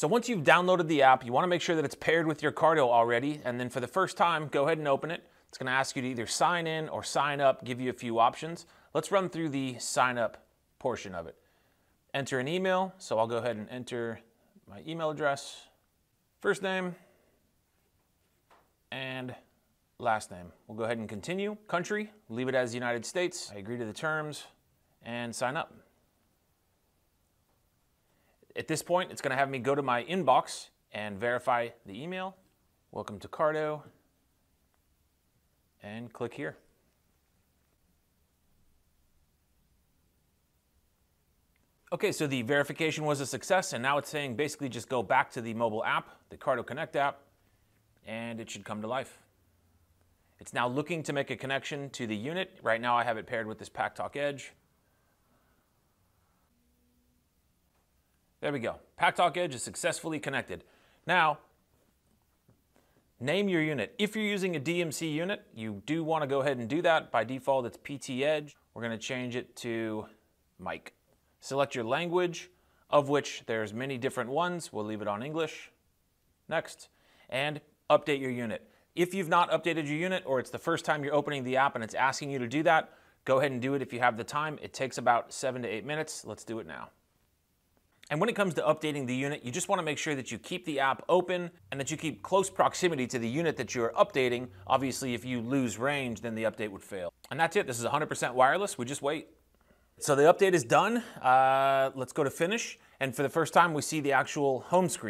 So once you've downloaded the app, you wanna make sure that it's paired with your cardio already. And then for the first time, go ahead and open it. It's gonna ask you to either sign in or sign up, give you a few options. Let's run through the sign up portion of it. Enter an email. So I'll go ahead and enter my email address, first name, and last name. We'll go ahead and continue. Country, leave it as United States. I agree to the terms and sign up. At this point, it's going to have me go to my inbox and verify the email. Welcome to Cardo. And click here. Okay, so the verification was a success, and now it's saying basically just go back to the mobile app, the Cardo Connect app, and it should come to life. It's now looking to make a connection to the unit. Right now I have it paired with this PackTalk Edge. There we go. PackTalk Edge is successfully connected. Now, name your unit. If you're using a DMC unit, you do want to go ahead and do that. By default, it's PT Edge. We're going to change it to mic. Select your language, of which there's many different ones. We'll leave it on English. Next. And update your unit. If you've not updated your unit or it's the first time you're opening the app and it's asking you to do that, go ahead and do it if you have the time. It takes about seven to eight minutes. Let's do it now. And when it comes to updating the unit, you just want to make sure that you keep the app open and that you keep close proximity to the unit that you're updating. Obviously, if you lose range, then the update would fail. And that's it. This is 100% wireless. We just wait. So the update is done. Uh, let's go to finish. And for the first time, we see the actual home screen.